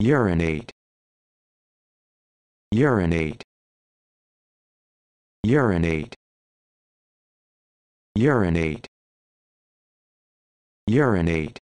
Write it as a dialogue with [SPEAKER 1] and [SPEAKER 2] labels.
[SPEAKER 1] urinate urinate urinate urinate urinate